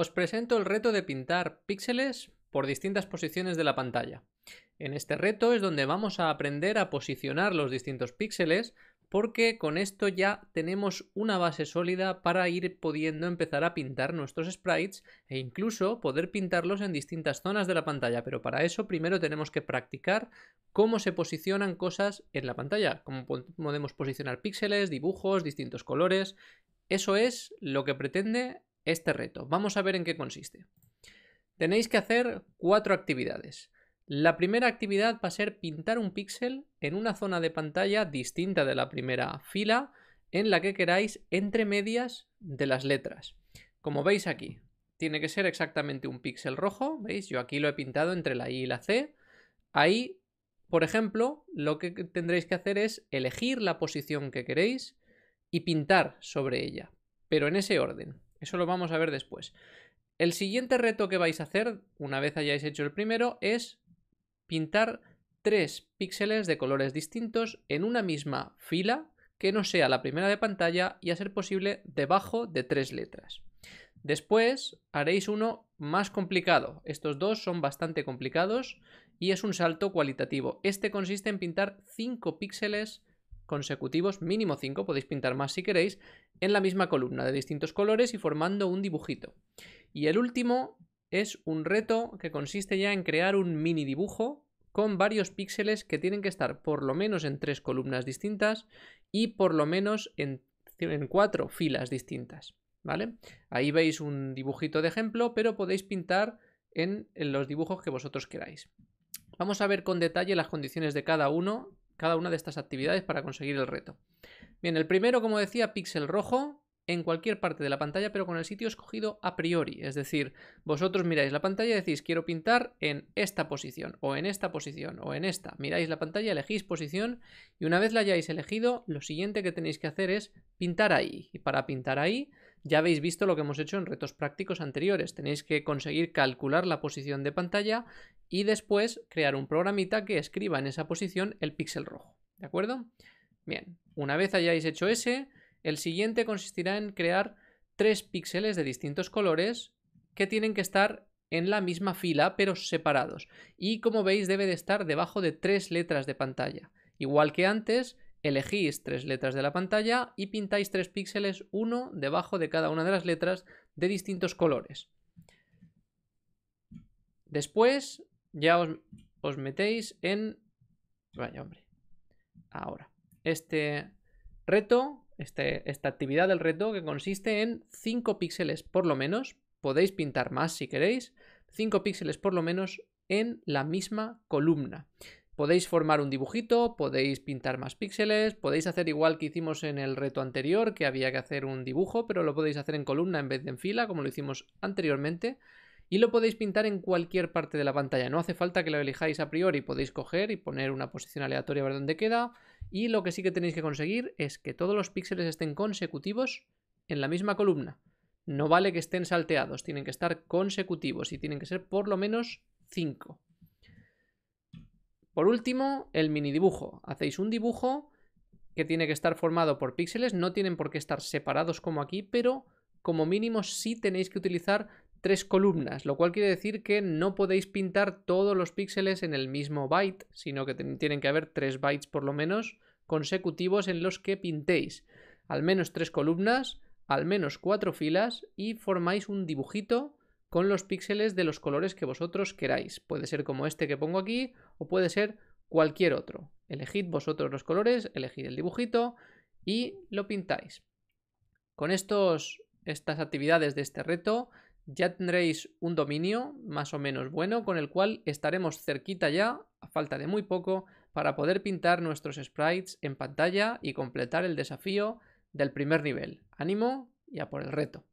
Os presento el reto de pintar píxeles por distintas posiciones de la pantalla. En este reto es donde vamos a aprender a posicionar los distintos píxeles porque con esto ya tenemos una base sólida para ir pudiendo empezar a pintar nuestros sprites e incluso poder pintarlos en distintas zonas de la pantalla, pero para eso primero tenemos que practicar cómo se posicionan cosas en la pantalla, cómo podemos posicionar píxeles, dibujos, distintos colores. Eso es lo que pretende este reto. Vamos a ver en qué consiste. Tenéis que hacer cuatro actividades. La primera actividad va a ser pintar un píxel en una zona de pantalla distinta de la primera fila en la que queráis entre medias de las letras. Como veis aquí, tiene que ser exactamente un píxel rojo, ¿veis? Yo aquí lo he pintado entre la I y la C. Ahí, por ejemplo, lo que tendréis que hacer es elegir la posición que queréis y pintar sobre ella, pero en ese orden. Eso lo vamos a ver después. El siguiente reto que vais a hacer, una vez hayáis hecho el primero, es pintar tres píxeles de colores distintos en una misma fila que no sea la primera de pantalla y a ser posible debajo de tres letras. Después haréis uno más complicado. Estos dos son bastante complicados y es un salto cualitativo. Este consiste en pintar cinco píxeles consecutivos, mínimo 5, podéis pintar más si queréis, en la misma columna de distintos colores y formando un dibujito. Y el último es un reto que consiste ya en crear un mini dibujo con varios píxeles que tienen que estar por lo menos en tres columnas distintas y por lo menos en, en cuatro filas distintas. ¿Vale? Ahí veis un dibujito de ejemplo, pero podéis pintar en, en los dibujos que vosotros queráis. Vamos a ver con detalle las condiciones de cada uno cada una de estas actividades para conseguir el reto. Bien, el primero, como decía, píxel rojo en cualquier parte de la pantalla, pero con el sitio escogido a priori. Es decir, vosotros miráis la pantalla y decís, quiero pintar en esta posición, o en esta posición, o en esta. Miráis la pantalla, elegís posición, y una vez la hayáis elegido, lo siguiente que tenéis que hacer es pintar ahí. Y para pintar ahí, ya habéis visto lo que hemos hecho en retos prácticos anteriores. Tenéis que conseguir calcular la posición de pantalla y después crear un programita que escriba en esa posición el píxel rojo. ¿De acuerdo? Bien, una vez hayáis hecho ese, el siguiente consistirá en crear tres píxeles de distintos colores que tienen que estar en la misma fila pero separados. Y como veis debe de estar debajo de tres letras de pantalla. Igual que antes, elegís tres letras de la pantalla y pintáis tres píxeles, uno debajo de cada una de las letras de distintos colores. Después ya os, metéis en... Vaya hombre. Ahora. Este reto, este, esta actividad del reto que consiste en 5 píxeles por lo menos, podéis pintar más si queréis, Cinco píxeles por lo menos en la misma columna. Podéis formar un dibujito, podéis pintar más píxeles, podéis hacer igual que hicimos en el reto anterior, que había que hacer un dibujo, pero lo podéis hacer en columna en vez de en fila, como lo hicimos anteriormente. Y lo podéis pintar en cualquier parte de la pantalla, no hace falta que lo elijáis a priori, podéis coger y poner una posición aleatoria a ver dónde queda. Y lo que sí que tenéis que conseguir es que todos los píxeles estén consecutivos en la misma columna. No vale que estén salteados, tienen que estar consecutivos y tienen que ser por lo menos 5. Por último, el mini dibujo. Hacéis un dibujo que tiene que estar formado por píxeles, no tienen por qué estar separados como aquí, pero como mínimo sí tenéis que utilizar tres columnas, lo cual quiere decir que no podéis pintar todos los píxeles en el mismo byte, sino que tienen que haber tres bytes por lo menos consecutivos en los que pintéis. Al menos tres columnas, al menos cuatro filas y formáis un dibujito con los píxeles de los colores que vosotros queráis. Puede ser como este que pongo aquí o puede ser cualquier otro. Elegid vosotros los colores, elegid el dibujito y lo pintáis. Con estos, estas actividades de este reto ya tendréis un dominio más o menos bueno con el cual estaremos cerquita ya, a falta de muy poco, para poder pintar nuestros sprites en pantalla y completar el desafío del primer nivel. Ánimo y a por el reto.